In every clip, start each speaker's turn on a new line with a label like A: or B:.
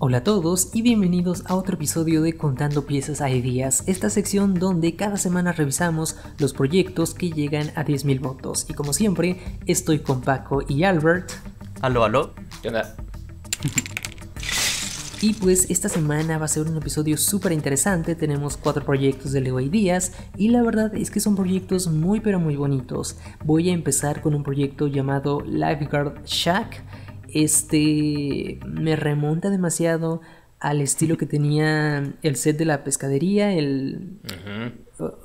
A: Hola a todos y bienvenidos a otro episodio de Contando Piezas a Ideas, esta sección donde cada semana revisamos los proyectos que llegan a 10.000 votos. Y como siempre, estoy con Paco y Albert.
B: Aló, aló. ¿Qué onda?
A: Y pues esta semana va a ser un episodio súper interesante, tenemos cuatro proyectos de Leo Ideas y la verdad es que son proyectos muy pero muy bonitos. Voy a empezar con un proyecto llamado Lifeguard Shack, este me remonta demasiado al estilo que tenía el set de la pescadería, el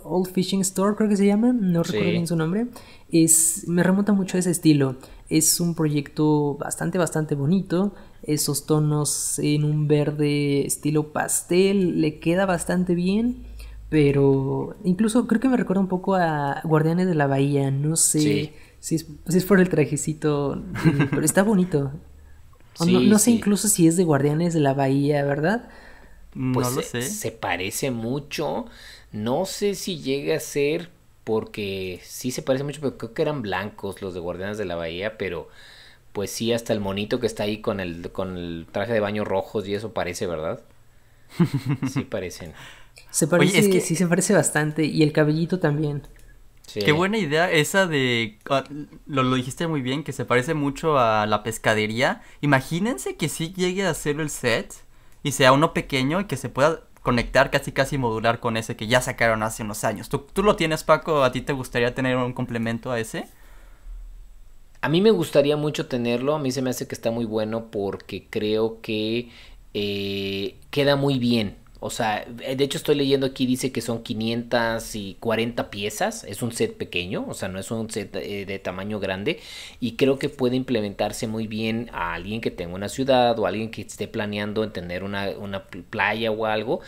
A: Old Fishing Store creo que se llama, no recuerdo bien su nombre. Es, me remonta mucho a ese estilo. Es un proyecto bastante, bastante bonito. Esos tonos en un verde estilo pastel le queda bastante bien. Pero incluso creo que me recuerda un poco a Guardianes de la Bahía, no sé. Sí, es, por el trajecito, pero está bonito. no, sé incluso si es de Guardianes de la Bahía, ¿verdad?
C: Pues no lo sé. Se, parece mucho. No sé si llega a ser porque sí se parece mucho, pero creo que eran blancos los de Guardianes de la Bahía, pero pues sí, hasta el monito que está ahí con el, con el traje de baño rojos y eso parece, ¿verdad? Sí parecen. Se parece, es que... sí
A: se parece bastante y el cabellito también.
B: Qué buena idea esa de, ah, lo, dijiste muy bien, que se parece mucho a la pescadería. Imagínense que sí llegue a hacer el set y sea uno pequeño y que se pueda conectar casi casi modular con ese que ya sacaron hace unos años. ¿Tú, lo tienes Paco? ¿A ti te gustaría tener un complemento a ese?
C: A mí me gustaría mucho tenerlo, a mí se me hace que está muy bueno porque creo que eh, queda muy bien o sea, de hecho estoy leyendo aquí, dice que son 540 piezas, es un set pequeño, o sea, no es un set eh, de tamaño grande y creo que puede implementarse muy bien a alguien que tenga una ciudad o alguien que esté planeando entender tener una, una playa o algo,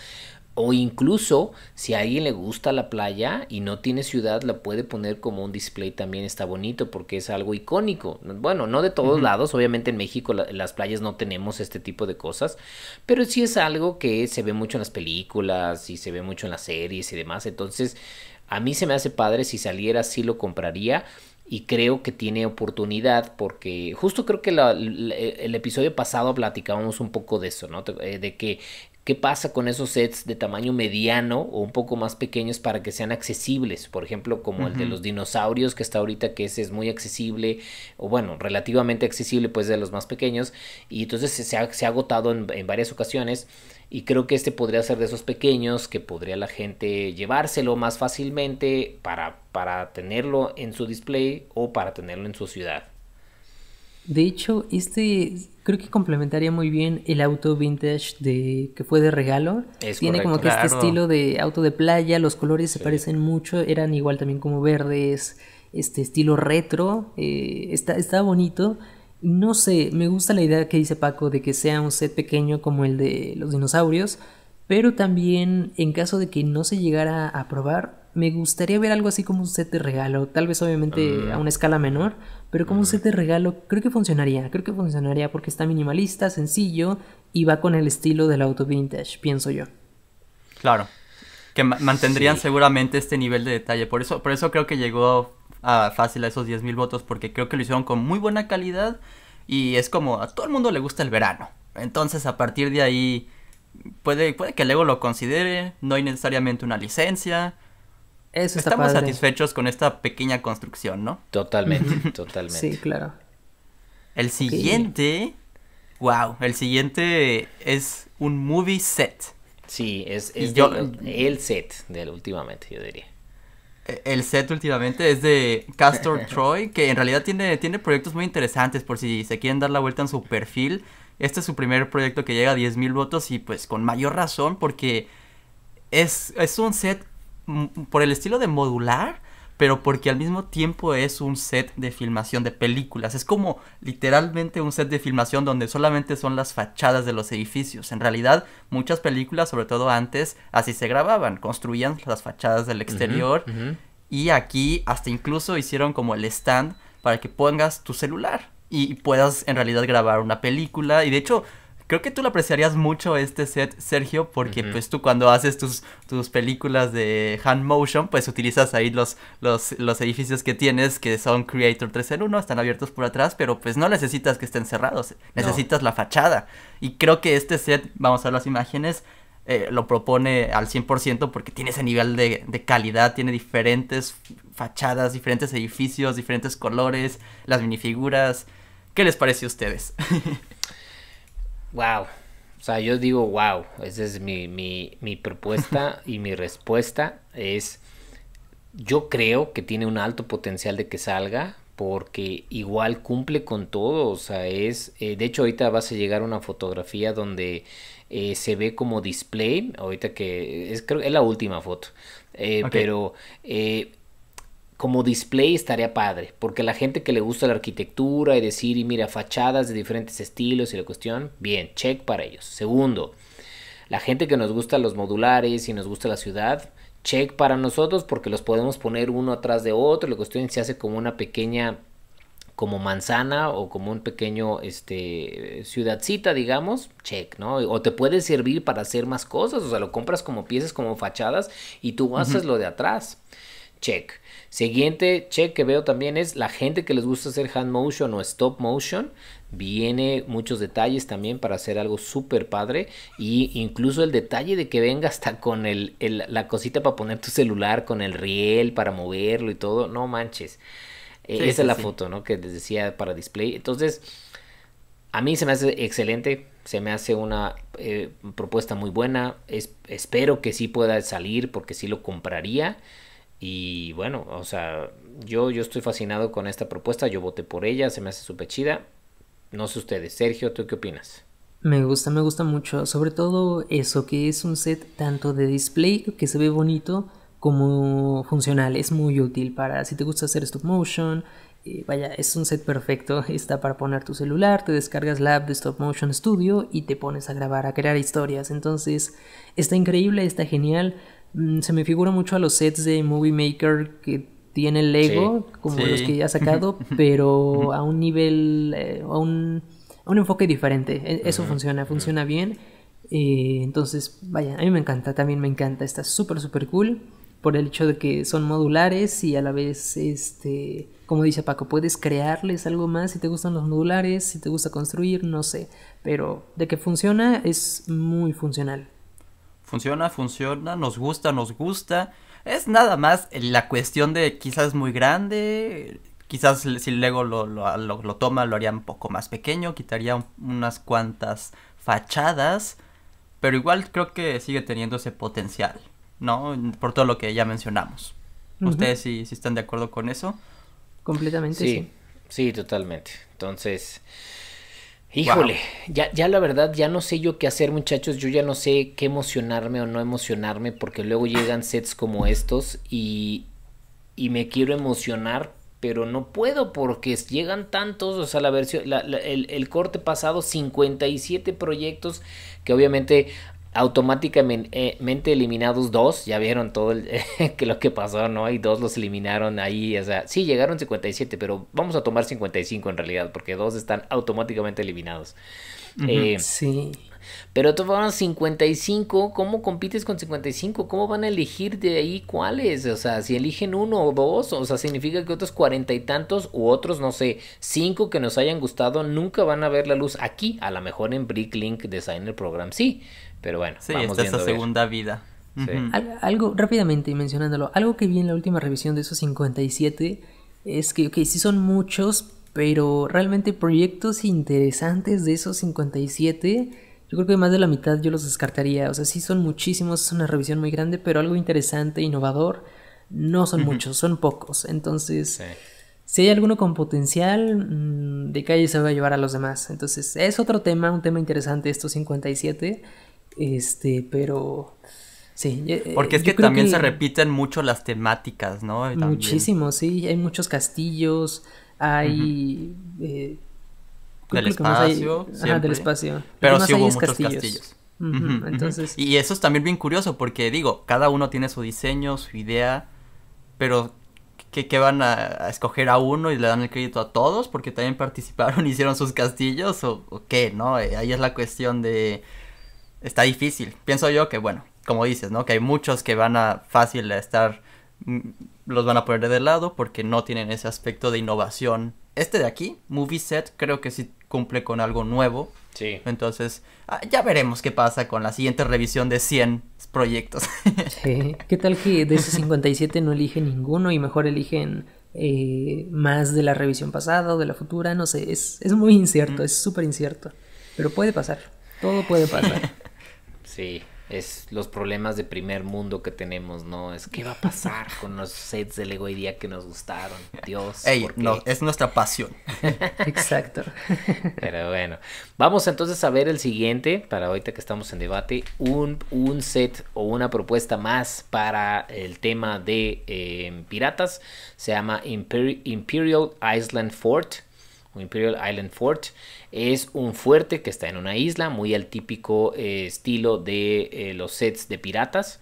C: o incluso si a alguien le gusta la playa y no tiene ciudad, la puede poner como un display también está bonito porque es algo icónico. Bueno, no de todos lados, obviamente en México las playas no tenemos este tipo de cosas, pero sí es algo que se ve mucho en las películas y se ve mucho en las series y demás. Entonces, a mí se me hace padre, si saliera sí lo compraría y creo que tiene oportunidad porque justo creo que el episodio pasado platicábamos un poco de eso, ¿no? Eh, de que ¿Qué pasa con esos sets de tamaño mediano o un poco más pequeños para que sean accesibles? Por ejemplo, como el de los dinosaurios que está ahorita, que ese es muy accesible, o bueno, relativamente accesible, pues de los más pequeños. Y entonces se ha, agotado en, varias ocasiones. Y creo que este podría ser de esos pequeños que podría la gente llevárselo más fácilmente para, para tenerlo en su display o para tenerlo en su ciudad.
A: De hecho, este creo que complementaría muy bien el auto vintage de que fue de regalo. Tiene como que este estilo de auto de playa, los colores se parecen mucho, eran igual también como verdes, este estilo retro, eh, está, está bonito. No sé, me gusta la idea que dice Paco de que sea un set pequeño como el de los dinosaurios, pero también en caso de que no se llegara a probar, me gustaría ver algo así como un set de regalo, tal vez obviamente mm. a una escala menor, pero como un set de regalo creo que funcionaría, creo que funcionaría porque está minimalista, sencillo y va con el estilo del auto vintage, pienso yo.
B: Claro, que mantendrían seguramente este nivel de detalle, por eso, por eso creo que llegó a fácil a esos 10.000 votos, porque creo que lo hicieron con muy buena calidad y es como a todo el mundo le gusta el verano, entonces a partir de ahí... Puede, puede que luego lo considere, no hay necesariamente una licencia, Estamos satisfechos con esta pequeña construcción, ¿no? Totalmente, totalmente. Sí, claro. El siguiente. Wow, el siguiente es un movie set. Sí, es, el set del últimamente, yo diría. E-, el set últimamente es de Castor Troy, que en realidad tiene, tiene proyectos muy interesantes por si se quieren dar la vuelta en su perfil. Este es su primer proyecto que llega a 10.000 votos y pues con mayor razón porque es, es un set por el estilo de modular, pero porque al mismo tiempo es un set de filmación de películas. Es como literalmente un set de filmación donde solamente son las fachadas de los edificios. En realidad, muchas películas, sobre todo antes, así se grababan, construían las fachadas del exterior. Y aquí hasta incluso hicieron como el stand para que pongas tu celular y puedas en realidad grabar una película. Y de hecho, Creo que tú lo apreciarías mucho este set, Sergio, porque pues tú cuando haces tus, tus películas de hand motion, pues utilizas ahí los, los, edificios que tienes, que son Creator 3 en 1, están abiertos por atrás, pero pues no necesitas que estén cerrados, necesitas la fachada. Y creo que este set, vamos a ver las imágenes, eh, lo propone al 100% porque tiene ese nivel de, de, calidad, tiene diferentes fachadas, diferentes edificios, diferentes colores, las minifiguras. ¿Qué les parece a ustedes?
C: wow. O sea, yo digo, wow, esa es mi, mi, mi propuesta y mi respuesta es, yo creo que tiene un alto potencial de que salga, porque igual cumple con todo, o sea, es, eh, de hecho ahorita vas a llegar a una fotografía donde eh, se ve como display, ahorita que es, creo, es la última foto, eh, pero eh, como display estaría padre, porque la gente que le gusta la arquitectura y decir, y mira, fachadas de diferentes estilos y la cuestión, bien, check para ellos. Segundo, la gente que nos gusta los modulares y nos gusta la ciudad, check para nosotros porque los podemos poner uno atrás de otro, la cuestión se hace como una pequeña como manzana o como un pequeño este ciudadcita, digamos, check, ¿no? O te puede servir para hacer más cosas, o sea, lo compras como piezas, como fachadas y tú haces lo de atrás check. Siguiente check que veo también es la gente que les gusta hacer hand motion o stop motion. Viene muchos detalles también para hacer algo súper padre. Y incluso el detalle de que venga hasta con la cosita para poner tu celular, con el riel para moverlo y todo. No manches. Eh, esa es la foto, ¿no? Que les decía para display. Entonces, a mí se me hace excelente se me hace una eh, propuesta muy buena. espero que sí pueda salir porque sí lo compraría. Y bueno, o sea, yo, yo estoy fascinado con esta propuesta, yo voté por ella, se me hace súper chida. No sé ustedes, Sergio, ¿tú qué opinas?
A: Me gusta, me gusta mucho, sobre todo eso, que es un set tanto de display que se ve bonito como funcional, es muy útil para si te gusta hacer stop motion, eh, vaya, es un set perfecto, está para poner tu celular, te descargas la app de stop motion studio y te pones a grabar, a crear historias, entonces está increíble, está genial, Mm, se me figura mucho a los sets de Movie Maker que tiene Lego, como los que ya ha sacado, pero a un nivel, eh, a, un, enfoque diferente. E, eso funciona, funciona bien. Eh, entonces, vaya, a mí me encanta, también me encanta, está súper, súper cool por el hecho de que son modulares y a la vez, este, como dice Paco, puedes crearles algo más si te gustan los modulares, si te gusta construir, no sé, pero de que funciona es muy funcional
B: funciona, funciona, nos gusta, nos gusta. Es nada más la cuestión de quizás muy grande, quizás si Lego lo, lo, lo, toma lo haría un poco más pequeño, quitaría unas cuantas fachadas, pero igual creo que sigue teniendo ese potencial, ¿no? Por todo lo que ya mencionamos. ¿Ustedes sí, están de acuerdo con eso?
C: Completamente. sí,
B: sí totalmente. Entonces, Híjole,
C: ya, ya la verdad, ya no sé yo qué hacer, muchachos. Yo ya no sé qué emocionarme o no emocionarme, porque luego llegan sets como estos y, y me quiero emocionar, pero no puedo porque llegan tantos, o sea, la versión, el, el, corte pasado, 57 proyectos que obviamente automáticamente eliminados dos, ya vieron todo que lo que pasó, ¿no? Y dos los eliminaron ahí, o sea, sí llegaron 57, pero vamos a tomar 55 en realidad, porque dos están automáticamente eliminados. Eh, sí. Pero tomaron 55, ¿cómo compites con 55? ¿Cómo van a elegir de ahí cuáles? O sea, si eligen uno o dos, o sea, significa que otros cuarenta y tantos u otros, no sé, cinco que nos hayan gustado nunca van a ver la luz aquí. A lo mejor en Bricklink Designer Program sí, pero bueno, sí, esta es segunda vida.
A: algo, rápidamente mencionándolo, algo que vi en la última revisión de esos 57 es que, ok, sí son muchos, pero realmente proyectos interesantes de esos 57, yo creo que más de la mitad yo los descartaría. O sea, sí son muchísimos, es una revisión muy grande, pero algo interesante, innovador, no son muchos, son pocos. Entonces, si hay alguno con potencial, mm, de calle se va a llevar a los demás. Entonces, es otro tema, un tema interesante estos 57. Este, pero. Sí. Eh, porque es que también se
B: repiten mucho las temáticas, ¿no? Muchísimo,
A: sí. Hay muchos castillos, hay. Eh,
B: del espacio. del espacio. Pero sí hubo muchos castillos. Entonces... Y eso es también bien curioso porque digo, cada uno tiene su diseño, su idea, pero que, van a, escoger a uno y le dan el crédito a todos porque también participaron, y hicieron sus castillos o, o qué, ¿no? Eh, ahí es la cuestión de está difícil. Pienso yo que, bueno, como dices, ¿no? Que hay muchos que van a fácil a estar, mm, los van a poner de lado porque no tienen ese aspecto de innovación. Este de aquí, Movie Set, creo que sí cumple con algo nuevo. Sí. Entonces, ah, ya veremos qué pasa con la siguiente revisión de 100 proyectos.
A: Sí. ¿Qué tal que de esos 57 no eligen ninguno y mejor eligen eh, más de la revisión pasada o de la futura? No sé, es, muy incierto, mm. es súper incierto. Pero puede pasar, todo puede pasar.
C: Sí, es los problemas de primer mundo que tenemos, ¿no? Es qué va a pasar con los sets de Lego día que nos gustaron, Dios.
B: no, es nuestra pasión.
C: Exacto. Pero bueno, vamos entonces a ver el siguiente, para ahorita que estamos en debate, un, un set o una propuesta más para el tema de eh, piratas. Se llama Imperial Island Fort. Imperial Island Fort es un fuerte que está en una isla, muy al típico eh, estilo de eh, los sets de piratas.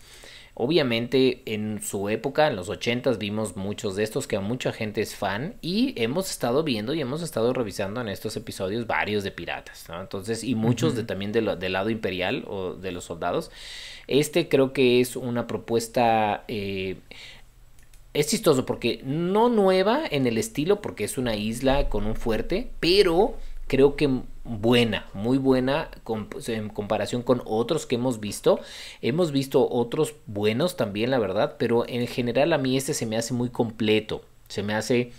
C: Obviamente en su época, en los 80s, vimos muchos de estos que a mucha gente es fan y hemos estado viendo y hemos estado revisando en estos episodios varios de piratas, Entonces, y muchos de, también del lado imperial o de los soldados. Este creo que es una propuesta eh, es chistoso porque no nueva en el estilo, porque es una isla con un fuerte, pero creo que buena, muy buena pues, en comparación con otros que hemos visto. Hemos visto otros buenos también, la verdad, pero en general a mí este se me hace muy completo, se me hace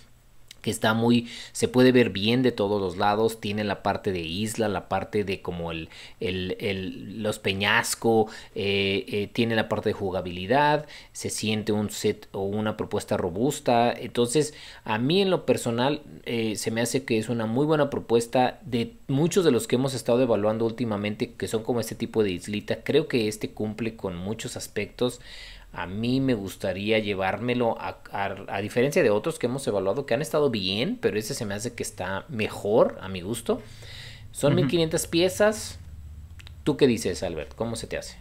C: que está muy, se puede ver bien de todos los lados, tiene la parte de isla, la parte de como el, el, los peñasco, eh, eh, tiene la parte de jugabilidad, se siente un set o una propuesta robusta, entonces a mí en lo personal eh, se me hace que es una muy buena propuesta de muchos de los que hemos estado evaluando últimamente, que son como este tipo de islita, creo que este cumple con muchos aspectos, a mí me gustaría llevármelo a, a, diferencia de otros que hemos evaluado que han estado bien, pero ese se me hace que está mejor a mi gusto. Son 1500 piezas. ¿Tú qué dices, Albert? ¿Cómo se te hace?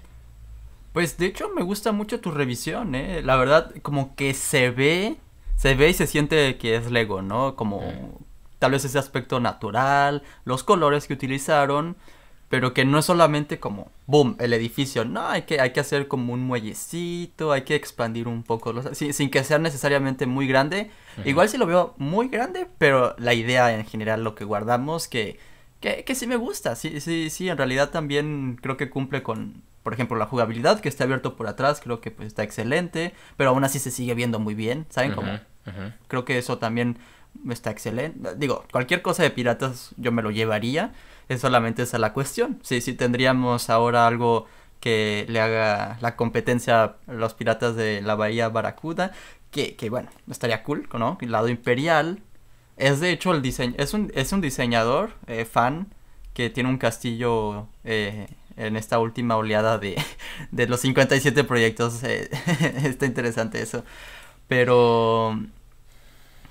B: Pues de hecho me gusta mucho tu revisión, ¿eh? La verdad, como que se ve, se ve y se siente que es Lego, ¿no? Como tal vez ese aspecto natural, los colores que utilizaron pero que no es solamente como, boom, el edificio, no, hay que, hay que hacer como un muellecito, hay que expandir un poco, los, sin, que sea necesariamente muy grande. Igual si lo veo muy grande, pero la idea en general, lo que guardamos, que, sí me gusta, sí, sí, sí, en realidad también creo que cumple con, por ejemplo, la jugabilidad que está abierto por atrás, creo que pues, está excelente, pero aún así se sigue viendo muy bien, ¿saben? cómo? Creo que eso también está excelente. Digo, cualquier cosa de piratas yo me lo llevaría. Es solamente esa la cuestión. Sí, sí tendríamos ahora algo que le haga la competencia a los piratas de la bahía Barracuda. Que, que bueno, estaría cool, ¿no? El lado imperial. Es de hecho el diseño. Es un, es un diseñador eh, fan que tiene un castillo eh, en esta última oleada de, de los 57 proyectos. Eh, está interesante eso. Pero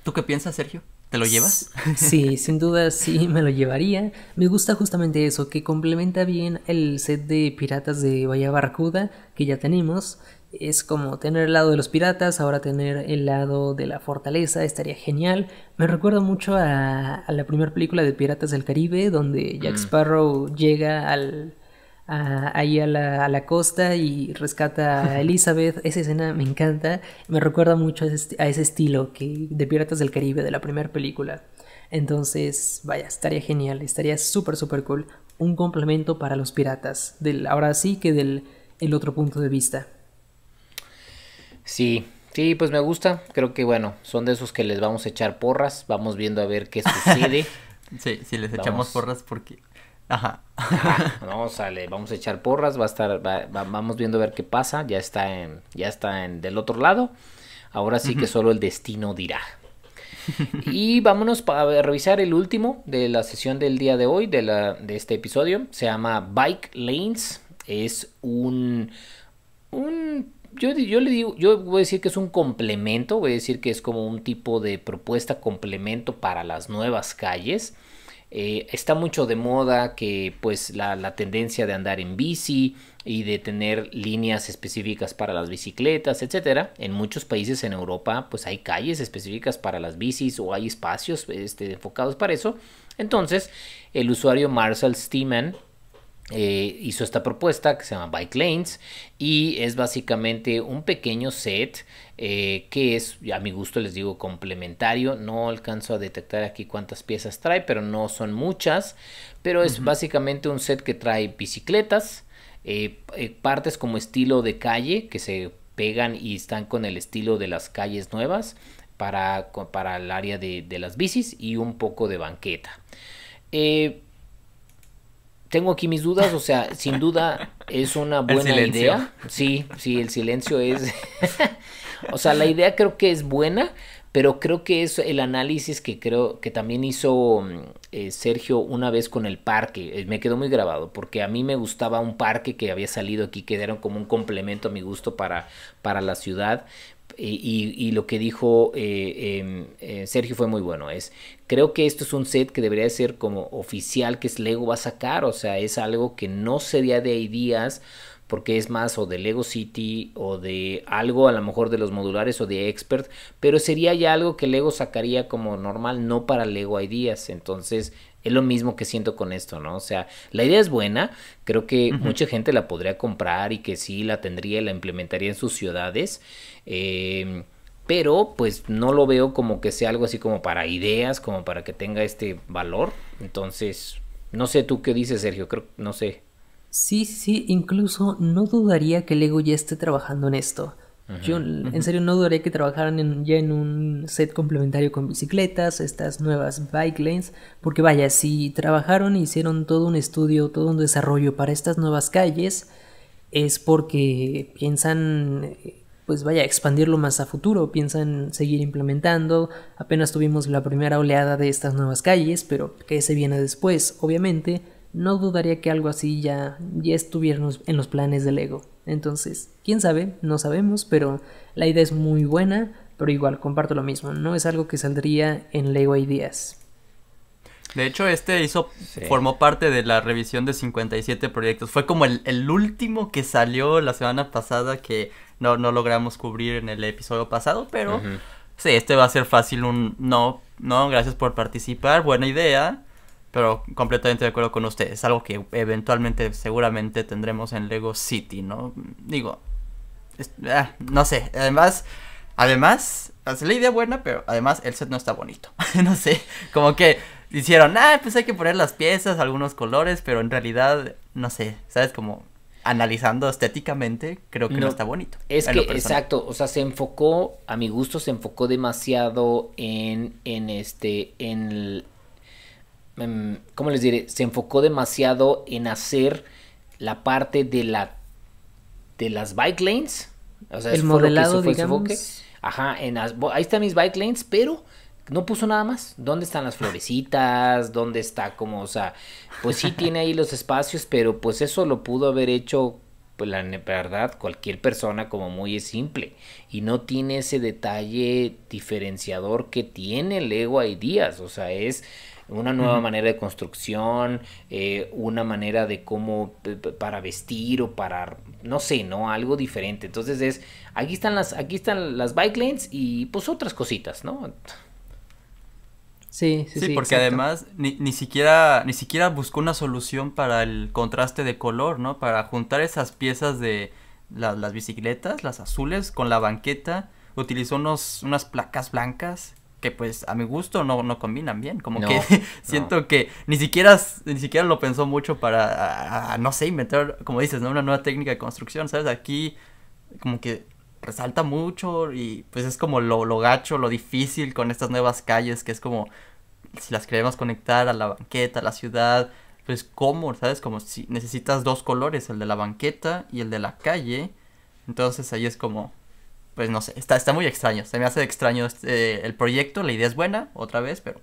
B: ¿Tú qué piensas, Sergio? ¿Te lo llevas?
A: Sí, sin duda sí me lo llevaría. Me gusta justamente eso, que complementa bien el set de piratas de Bahía Barracuda que ya tenemos. Es como tener el lado de los piratas, ahora tener el lado de la fortaleza, estaría genial. Me recuerda mucho a, la primera película de Piratas del Caribe, donde Jack mm. Sparrow llega al, ahí a la, costa y rescata a Elizabeth. Esa escena me encanta. Me recuerda mucho a ese, estilo que de Piratas del Caribe, de la primera película. Entonces, vaya, estaría genial, estaría súper, súper cool. Un complemento para los piratas. Del, ahora sí que del el otro punto de vista.
C: Sí, sí, pues me gusta. Creo que bueno, son de esos que les vamos a echar porras. Vamos viendo a ver qué sucede.
B: sí, si les echamos porras porque Ajá. sale, vamos
C: a echar porras, va a estar, vamos viendo a ver qué pasa, ya está en, ya está en del otro lado. Ahora sí que solo el destino dirá. y vámonos para revisar el último de la sesión del día de hoy, de, este episodio. Se llama Bike Lanes. Es un. yo le digo, yo voy a decir que es un complemento, voy a decir que es como un tipo de propuesta complemento para las nuevas calles. Eh, está mucho de moda que pues la, tendencia de andar en bici y de tener líneas específicas para las bicicletas, etcétera. En muchos países en Europa pues hay calles específicas para las bicis o hay espacios este, enfocados para eso. Entonces el usuario Marcel Steeman eh, hizo esta propuesta que se llama Bike Lanes y es básicamente un pequeño set eh, que es, a mi gusto les digo, complementario. No alcanzo a detectar aquí cuántas piezas trae, pero no son muchas. Pero es básicamente un set que trae bicicletas, eh, partes como estilo de calle que se pegan y están con el estilo de las calles nuevas para, para el área de, las bicis y un poco de banqueta tengo aquí mis dudas, o sea, sin duda es una buena idea. Sí, sí, el silencio es... o sea, la idea creo que es buena, pero creo que es el análisis que creo que también hizo mm, eh, Sergio una vez con el parque, eh, me quedó muy grabado, porque a mí me gustaba un parque que había salido aquí, que dieron como un complemento a mi gusto para, para la ciudad, y, lo que dijo eh, em, eh, Sergio fue muy bueno. Es creo que esto es un set que debería ser como oficial que es Lego va a sacar. O sea, es algo que no sería de ideas porque es más o de Lego City o de algo, a lo mejor de los modulares o de Expert, pero sería ya algo que Lego sacaría como normal, no para Lego Ideas. Entonces es lo mismo que siento con esto, ¿no? O sea, la idea es buena, creo que mucha gente la podría comprar y que sí la tendría y la implementaría en sus ciudades. Em, pero pues no lo veo como que sea algo así como para ideas, como para que tenga este valor. Entonces, no sé tú qué dices, Sergio, creo, no sé. Sí,
A: sí, incluso no dudaría que Lego ya esté trabajando en esto. Yo en serio no dudaría que trabajaran ya en un set complementario con bicicletas, estas nuevas bike lanes, porque vaya, si trabajaron e hicieron todo un estudio, todo un desarrollo para estas nuevas calles, es porque piensan, pues vaya, expandirlo más a futuro, piensan seguir implementando, apenas tuvimos la primera oleada de estas nuevas calles, pero que se viene después? Obviamente, no dudaría que algo así ya, ya estuviera en los planes del Lego. Entonces, quién sabe, no sabemos, pero la idea es muy buena, pero igual comparto lo mismo, no es algo que saldría en Lego Ideas.
B: De hecho, este hizo, formó parte de la revisión de 57 proyectos. Fue como el, último que salió la semana pasada que no, logramos cubrir en el episodio pasado, pero sí, este va a ser fácil un no, no, gracias por participar, buena idea. Pero completamente de acuerdo con usted, es algo que eventualmente seguramente tendremos en Lego City, ¿no? Digo, ah, no sé, además, además, es la idea buena, pero además el set no está bonito, no sé, como que hicieron, ah, pues hay que poner las piezas, algunos colores, pero en realidad, no sé, ¿sabes? Como analizando estéticamente, creo que no, está bonito. Es que, exacto,
C: o sea, se enfocó, a mi gusto, se enfocó demasiado en, en este, en, Em, ¿cómo les diré? Se enfocó demasiado en hacer la parte de la de las bike lanes. O sea, el modelado, lo que Ajá, en ahí están mis bike lanes, pero no puso nada más. ¿Dónde están las florecitas? ¿Dónde está como, o sea, pues sí tiene ahí los espacios, pero pues eso lo pudo haber hecho, pues la verdad, cualquier persona como muy simple. Y no tiene ese detalle diferenciador que tiene Lego Ideas. O sea, es una nueva manera de construcción, eh, una manera de cómo para vestir o para, no sé, ¿no? Algo diferente. Entonces es, aquí están las, aquí están las bike lanes y pues otras cositas, ¿no? Sí, sí, sí. sí porque además
B: ni, siquiera, ni siquiera buscó una solución para el contraste de color, ¿no? Para juntar esas piezas de las bicicletas, las azules, con la banqueta. Utilizó unas placas blancas que pues a mi gusto no, no combinan bien. Como que siento que ni siquiera, ni siquiera lo pensó mucho para, no sé, inventar, como dices, ¿no? una nueva técnica de construcción, ¿sabes? Aquí como que resalta mucho y pues es como lo, lo gacho, lo difícil con estas nuevas calles, que es como si las queremos conectar a la banqueta, a la ciudad, pues cómo, ¿sabes? Como si necesitas dos colores, el de la banqueta y el de la calle. Entonces ahí es como, pues no sé, está, está muy extraño. Se me hace extraño este, eh, el proyecto, la idea es buena, otra vez, pero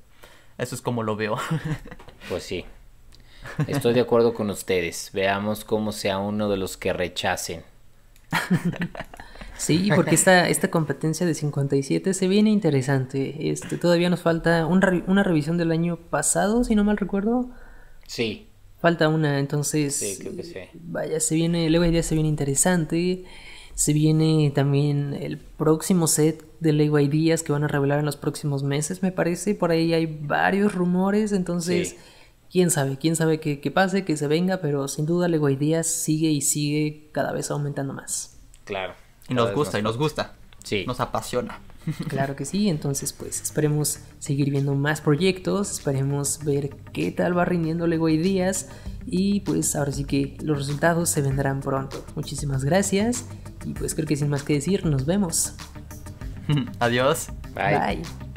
B: eso es como lo veo. Pues sí.
C: Estoy de acuerdo con ustedes. Veamos cómo sea uno de los que rechacen. Sí, porque
A: esta, esta competencia de 57 se viene interesante. Este, todavía nos falta una revisión del año pasado, si no mal recuerdo. Sí. Falta una, entonces. Sí, creo
C: que sí. Vaya,
A: se viene, luego idea se viene interesante. Se viene también el próximo set de Lego Ideas que van a revelar en los próximos meses, me parece. Por ahí hay varios rumores, entonces... quién sabe, quién sabe qué pase, que se venga, pero sin duda Lego Ideas sigue y sigue cada vez aumentando más.
B: Claro. Y nos gusta, y nos gusta. Sí. Nos apasiona.
A: Claro que sí, entonces pues esperemos seguir viendo más proyectos, esperemos ver qué tal va rindiendo Lego Ideas. y pues ahora sí que los resultados se vendrán pronto. Muchísimas gracias y pues creo que sin más que decir, nos vemos.
B: Adiós. Bye.
A: Bye.